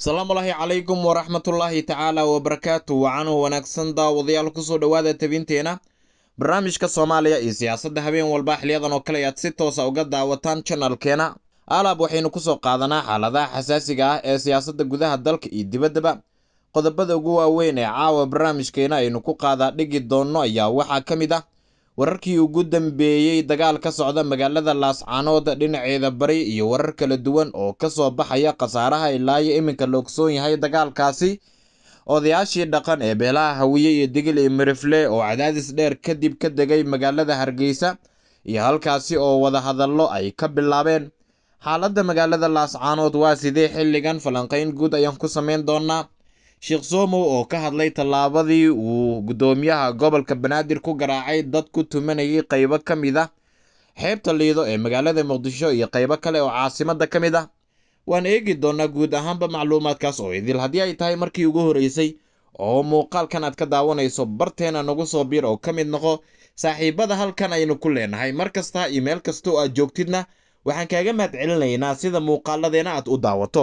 asalaamullaahi calaykum waraxmatullaahi tacaala wabarakaatu wacanuu wanaagsan daawadayaal kusoo dhawaada tebinteena barnaamijka soomaaliya iyo siyaasadda habeen walba xiliyadan oo kale ayaad si toosa ah uga daawataan janalkeena alaab waxaynu kusoo qaadanaa xaaladaha xasaasiga ah ee siyaasadda gudaha dalka iyo dibaddaba qodobada ugu waaweyn ee caawa barnaamijkeena aynu ku qaadaa dhigi doonno ayaa waxaa ka mid ah wararkii ugu dambeeyey dagaal ka socda magaalada laascanood dhinaceeda bari iyo warar kala duwan oo ka soo baxaya khasaaraha ilaayo iminka la ogsoon yahay dagaalkaasi odayaashii dhaqan ee beelaha hawiye iyo digil iyo mirifle oo cadaadis dheer kadib ka degay magaalada hargeysa iyo halkaasi oo wadahadallo ay ka bilaabeen xaaladda magaalada laascaanood waa sidee xilligan falanqayn guud ayaan ku samayn doonaa sheekh somo oo ka hadlay tallaabadii uu guddoomiyaha gobolka banaadir ku garaacay dad ku tumanayay qaybo ka mid a ah xeebta liido ee magaalada muqdisho iyo qaybo kale oo caasimadda ka mid ah waan eegi doonnaa guud ahaanba macluumaadkaas oo idil haddii ay tahay markii ugu horreysay oo muuqaalkan aad ka daawanayso barteena nagu soo biir oo ka mid noqo saaxiibada halkan aynu ku leenahay mar kasta iyo meel kasta oo aad joogtidna waxaan kaaga mahad celinaynaa sida muuqaaladeena aad u daawato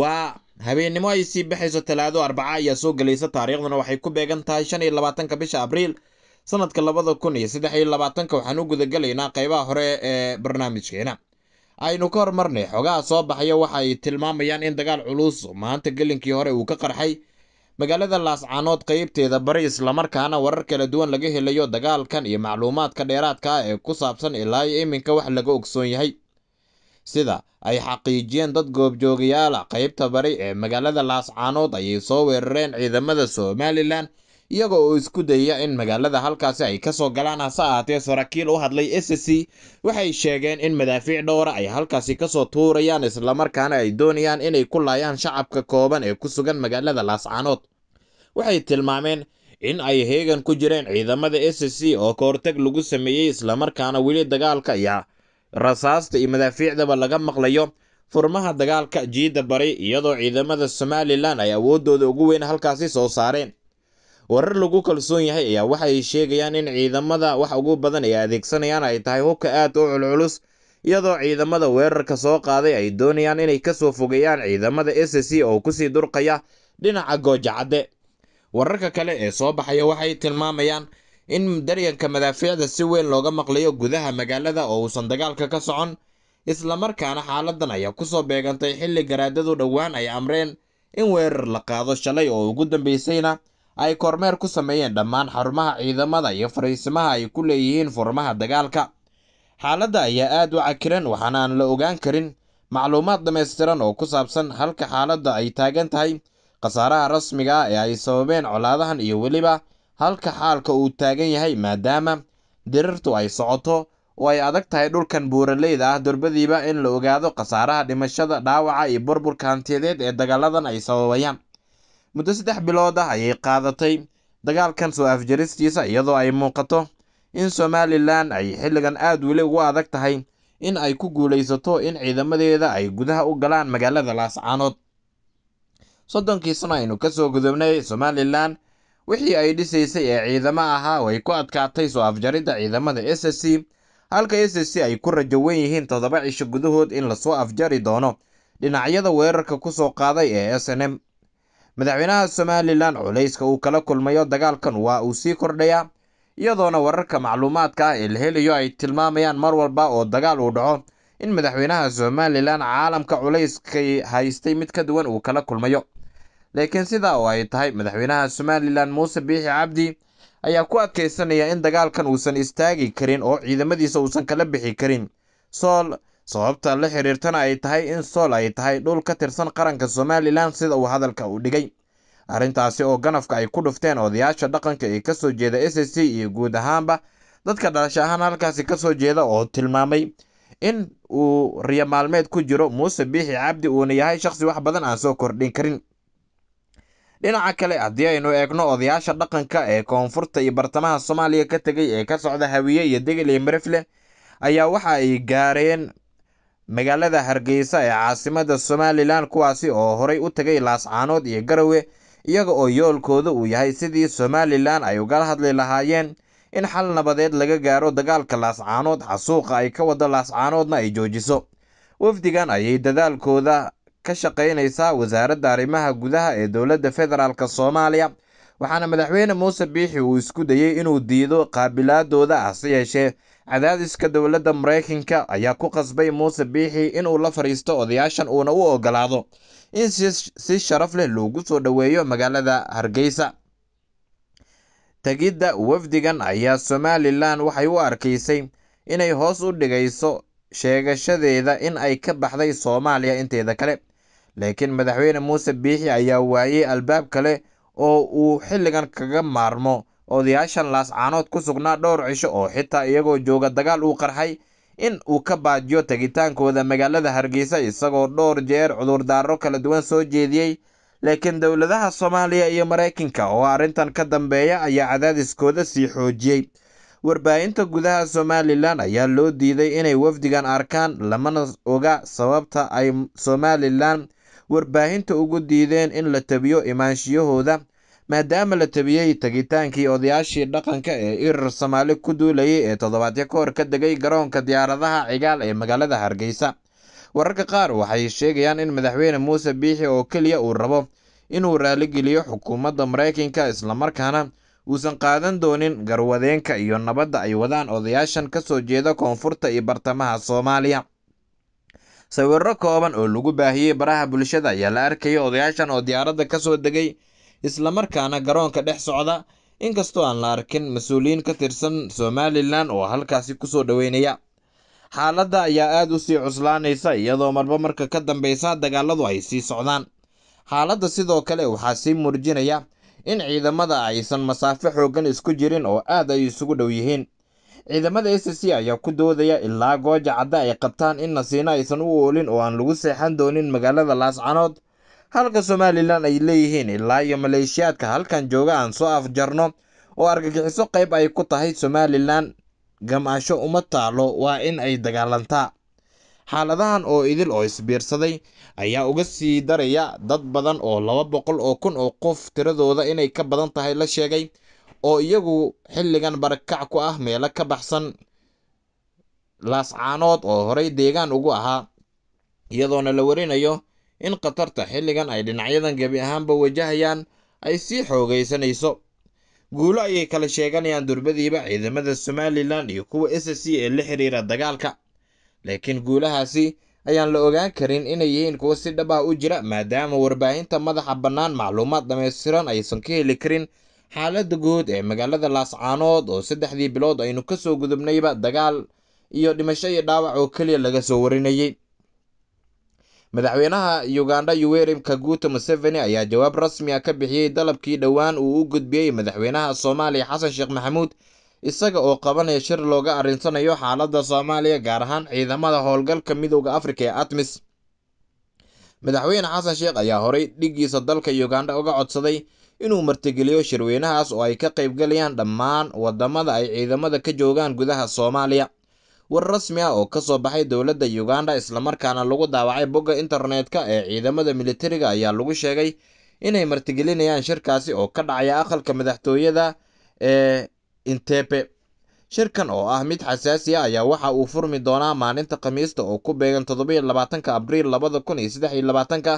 waa habeennimo ay sii baxayso talaado arbaca ayaa soo gelaysa taariikhduna waxay ku beegan tahay shan iyo labaatanka bisha abriil sanadka labada kun iyo saddex iyo labaatanka waxaan u gudagelaynaa qaybaha hore ee barnaamijkeena aynu ka hormarnay xogaha soo baxaya waxa ay tilmaamayaan in dagaal culus maanta gelinkii hore uu ka qarxay magaalada laascaanood qeybteeda bari islamarkaana warar kala duwan laga helayo dagaalkan iyo macluumaadka dheeraadka ah ee ku saabsan ilaa iyo iminka wax laga ogsoon yahay sida ay xaqiijiyeen dad goobjoogayaala ah. qaybta bari ee magaalada laascaanood ayay soo weerareen ciidamada somalilan iyaga oo isku dayaya in magaalada halkaasi ay kasoo galaan hase ahaatee saraakiil u hadlay s c waxay sheegeen in madaafiic dhowra ah ay halkaasi kasoo tuurayaan islamarkaana ay doonayaan inay ku laayaan shacabka kooban ee ku sugan magaalada laascaanood waxay tilmaameen in ay heegan ku jireen ciidamada s c oo kahorteg lagu sameeyey islamarkaana weli dagaalka iyo rasaasta iyo madaafiicdaba laga maqlayo furmaha dagaalka jiidda bari iyadoo ciidamada somalilan ay awooddooda ugu weyn halkaasi soo saareen warar lagu kalsoon yahay ayaa waxay sheegayaan in ciidamada wax ugu badan ay adeegsanayaan ay tahay hubka aad u culculus iyadoo ciidamada weerarka soo qaaday ay doonayaan inay ka soo fogeeyaan ciidamada s c oo kusii durqaya dhinaca goojacadde wararka kale ee soo baxaya waxay tilmaamayaan in daryanka madaafiicda si weyn looga maqlayo gudaha magaalada oo uusan dagaalka ka socon isla markaana xaaladan ayaa ku soo beegantay xilli garaadadu dhowaan ay amreen in weerar la qaado shalay oo ugu dambaysayna ay kormeer ku sameeyeen dhammaan xarumaha ciidamada iyo fariisimaha ay ku leeyihiin furmaha dagaalka xaaladda ayaa aad u cakiran waxaana aan la ogaan karin macluumaad dhammaystiran oo ku saabsan halka xaaladda ay taagan tahay khasaaraha rasmiga ah ee ay sababeen colaadahan iyo weliba halka xaalka uu taagan yahay maadaama dirirtu ay socoto oo ay adag tahay dhulkan buuraleyda ah durbadiiba in la ogaado khasaaraha dhimashada dhaawaca iyo burburka hantiyadeed ee dagaaladan ay sababayaan muddo saddex bilood ah ayay qaadatay dagaalkan soo afjaristiisa iyadoo ay muuqato in somalilan ay xilligan aad weli ugu adag tahay in ay ku guulaysato in ciidamadeeda ay gudaha u galaan magaalada laascaanood soddonkii sano aynu kasoo gudoobnay somalilan wixii ay dhisaysay ee ciidamo ahaa way ku adkaatay soo afjaridda ciidamada s s c halka s s c ay ku rajo wen yihiin toddoba cisho gudahood in lasoo afjari doono dhinacyada weerarka ku soo qaaday ee s n m madaxweynaha somalilan culayska uu kala kulmayo dagaalkan waa uu sii kordhayaa iyadoona wararka macluumaadka ah ee la helayo ay tilmaamayaan mar walba oo dagaal uu dhaco in madaxweynaha somalilan caalamka culayskay haystay mid ka duwan uu kala kulmayo laakiin sida oo ay tahay madaxweynaha somalilan muuse biixi cabdi ayaa ku adkaysanaya in dagaalkan uusan istaagi karin oo ciidamadiisa uusan kala bixi karin sool sababta la xiriirtana ay tahay in sool ay tahay dhul ka tirsan qaranka somalilan sida uu hadalka u dhigay arrintaasi oo ganafka ay ku dhufteen odayaasha dhaqanka ee ka soo jeeda s c iyo guud ahaanba dadka dhalasha ahaan halkaasi ka soo jeeda oo tilmaamay in uu riyo maalmeed ku jiro muuse biixi cabdi uuna yahay shaqsi wax badan aan soo kordhin karin dhinaca kale haddii aynu eegno odayaasha dhaqanka ee koonfurta iyo bartamaha soomaaliya ka tegay ee ka socda hawiye iyo degel iyo marifle ayaa waxa ay gaareen magaalada hargeysa ee caasimadda somalilan kuwaasi oo horay u tegay laascaanood iyo garawe iyaga oo yoolkooda uu yahay sidii somalilan ay ugala hadli lahaayeen in xal nabadeed laga gaaro dagaalka laascaanood xasuuqa ay ka wado laascaanoodna ay joojiso wafdigan ayay dadaalkooda ka shaqeyneysa wasaaradda arrimaha gudaha ee dowladda federaalk soomaaliya waxaana madaxweyne muuse biixi uu isku dayey inuu diido qaabilaadooda ah si yeeshee cadaadiska dowladda maraykanka ayaa ku qasbay muuse biixi inuu la fadhiisto odayaashan uuna u ogolaado in si sharaf leh loogu soo dhoweeyo magaalada hargeysa tegidda wafdigan ayaa somalilan waxay u arkaysay inay hoos u dhigayso sheegashadeeda in ay ka baxday soomaaliya inteeda kale laakiin madaxweyne muuse biixi ayaa waayey albaab kale oo uu xilligan kaga maarmo odayaashan laascaanood ku sugnaa dhowr cisho oo xitaa iyagoo jooga dagaal uu qarxay in uu ka baajiyo tegitaankooda magaalada hargeysa isagoo dhowr jeer cudurdaaro kala duwan soo jeediyey laakiin dowladaha soomaaliya iyo maraykanka oo arrintan ka dambeeya ayaa cadaadiskooda sii xoojiyey warbaahinta gudaha somalilan ayaa loo diiday inay wafdigan arkaan lamana oga sababta ay somalilan warbaahinta ugu diideen in la tebiyo imaanshiyahooda maadaama la tebiyey tegitaankii odayaashii dhaqanka ee irir soomaali ku duulayay ee toddobaadyo ka hor ka degay garoonka diyaaradaha cigaal ee magaalada hargeysa wararka qaar waxay sheegayaan in madaxweyne muuse biixi oo keliya uu rabo inuu raaligeliyo xukuumadda maraykanka islamarkaana uusan qaadan doonin garwadeenka iyo nabadda ay wadaan odayaashan ka soo jeeda koonfurta iyo bartamaha soomaaliya sawirro kooban oo lagu baahiyey baraha bulshada ayaa la arkayay odayaashan oo diyaaradda ka soo degay islamarkaana garoonka dhex socda inkastoo aan la arkin mas-uuliyiin ka tirsan somalilan oo halkaasi ku soo dhoweynaya xaaladda ayaa aad u sii cuslaanaysa iyadoo marba marka ka dambaysa dagaaladu ay sii socdaan xaaladda sidoo kale waxaa sii muujinaya in ciidamada aysan masaafo xooggan isku jirin oo aad ay isugu dhow yihiin ciidamada s c ayaa ku doodaya ilaa gooja cadda ay qabtaan in nasiino aysan u oolin oo aan lagu seexan doonin magaalada laascanood halka somalilan ay leeyihiin ilaa iyo maleeshiyaadka halkan jooga aan soo afjarno oo argagixiso qayb ay ku tahay somalilan gamaasho uma taalo waa in ay dagaalantaa xaaladahan oo idil oo isbiirsaday ayaa uga sii daraya dad badan oo laba boqol oo kun oo qof tiradooda inay ka badan tahay la sheegay oo iyagu xilligan barakac ku ah meelo ka baxsan laascaanood oo horay deegaan ugu ahaa iyadoona la warinayo in khatarta xilligan ay dhinacyadan gebi ahaanba wajahayaan ay sii xoogaysanayso guulo ayay kala sheeganayaan durbadiiba ciidamada somalilan iyo kuwa s c ee la xiriira dagaalka laakiin guulahaasi ayaan la ogaan karin inay yihiin kuwo si dhab ah u jira maadaama warbaahinta madaxa bannaan macluumaad dhammaystiran aysan ka heli karin xaaladda guud ee magaalada laascaanood oo saddexdii bilood aynu kasoo gudubnayba dagaal iyo dhimasho iyo dhaawac oo keliya laga soo warinayay madaxweynaha uganda yuweri kaguuta museveni ayaa jawaab rasmi a ah ka bixiyey dalabkii dhowaan uu u gudbiyey madaxweynaha soomaaliya xasan sheekh maxamuud isaga oo qabanaya shir looga arrinsanayo xaaladda soomaaliya gaar ahaan ciidamada howlgalka midowda afrika ee atmis madaxweyne xasan sheekh ayaa horay dhiggiisa dalka uganda uga codsaday inuu martigeliyo shirweynahaas oo ay ka qaybgalayaan dhammaan waddamada ay ciidamada ka joogaan gudaha soomaaliya war rasmi ah oo ka soo baxay dowladda uganda islamarkaana lagu daawacay bogga internetka ee ciidamada militariga ayaa lagu sheegay inay martigelinayaan shirkaasi oo ka dhacaya aqalka madaxtooyada ee intepe shirkan oo ah mid xasaasi ah ayaa waxa uu furmi doonaa maalinta khamiista oo ku beegan todoba iyo labaatanka abriil labada kun iyo saddex iyo labaatanka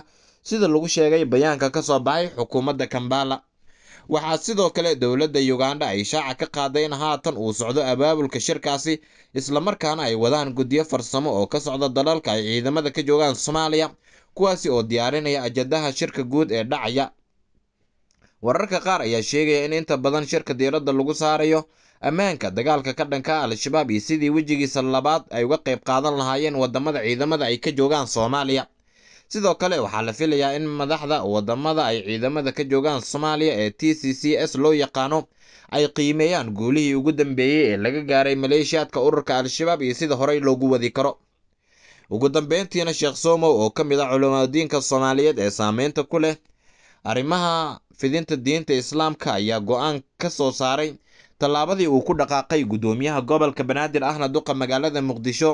sida lagu sheegay bayaanka ka soo baxay xukuumadda kambala waxaa sidoo kale dowladda yugandha ay shaaca ka qaaday in haatan uu socdo abaabulka shirkaasi islamarkaana ay wadaan guddiyo farsamo oo ka socda dalalka ay ciidamada ka joogaan soomaaliya kuwaasi oo diyaarinaya ajadaha shirka guud ee dhacaya wararka qaar ayaa sheegaya in inta badan shirka diiradda lagu saarayo ammaanka dagaalka ka dhanka al-shabaab iyo sidii wejigiisa labaad ay uga qayb qaadan lahaayeen wadamada ciidamada ay ka joogaan soomaaliya sidoo kale waxaa la filayaa in madaxda wadamada ay ciidamada ka joogaan soomaaliya ee t c c s loo yaqaano ay qiimeeyaan guulihii ugu dambeeyey ee laga gaaray maleeshiyaadka ururka al-shabaab iyo sida horey loogu wadi karo ugu dambeyntiina sheekh somow oo ka mid a ah culimaadiinka soomaaliyeed ee saameynta ku leh arrimaha fidinta diinta islaamka ayaa go'aan ka soo saaray tallaabadii uu ku dhaqaaqay guddoomiyaha gobolka banaadir ahna duqa magaalada muqdisho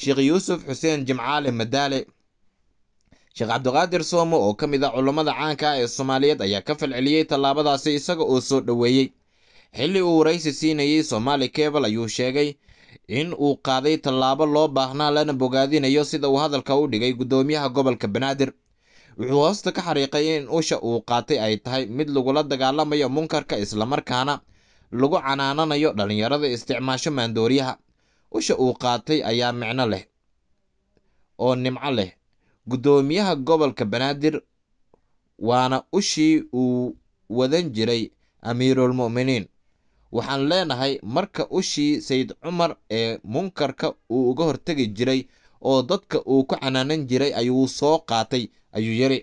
sheekh yuusuf xuseen jimcaale madaale sheekh cabdiqaadir soomo oo ka mid a ah culammada caanka ah ee soomaaliyeed ayaa ka falceliyey tallaabadaasi isaga oo soo dhoweeyey xilli uu waraysi siinayey somaali kebal ayuu sheegay in uu qaaday tallaabo loo baahnaa lana bogaadinayo sida uu hadalka u dhigay guddoomiyaha gobolka banaadir wuxuu hoosta ka xariiqay in usha uu qaatay ay tahay mid lagula dagaalamayo munkarka islamarkaana lagu canaananayo dhallinyarada isticmaasho maandooriyaha usha uu qaatay ayaa micno leh oo nimco leh Guddoomiyaha gobolka Banaadir waana ushii uu wadan jiray Amiirulmu'miniin, waxaan leenahay marka ushii Sayid Cumar ee munkarka uu uga hortegi jiray oo dadka uu ku canaanan jiray ayuu soo qaatay,” ayuu yidhi.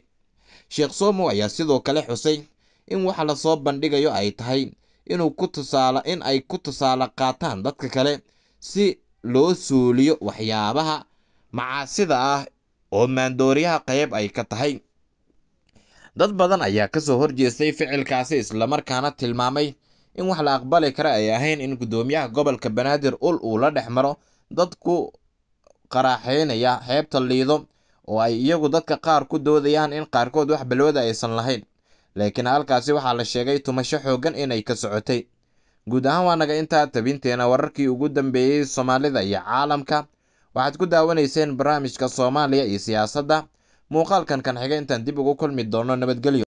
Sheekh soomow ayaa sidoo kale xusay in waxa la soo bandhigayo ay tahay inuu ku in ay ku tusaale qaataan dadka kale si loo suuliyo waxyaabaha macaasida ah oo maandooriyaha qayb ay ka tahay dad badan ayaa kasoo horjeestay ficilkaasi islamarkaana tilmaamay in wax la aqbali kara ay ahayn in guddoomiyaha gobolka banaadir ul uu la dhex maro dad ku qaraaxeynaya xeebta liido oo ay iyagu dadka qaar ku doodayaan in qaarkood wax balwada aysan lahayn laakiin halkaasi waxaa la sheegay tumasho xooggan inay ka socotay guud ahaan waanaga intaa tabinteena wararkii ugu dambeeyey soomaalida iyo caalamka waxaad ku daawanayseen barnaamijka soomaaliya iyo siyaasadda muuqaalkan kan xiga intaan dib ugu kulmi doono nabadgelyo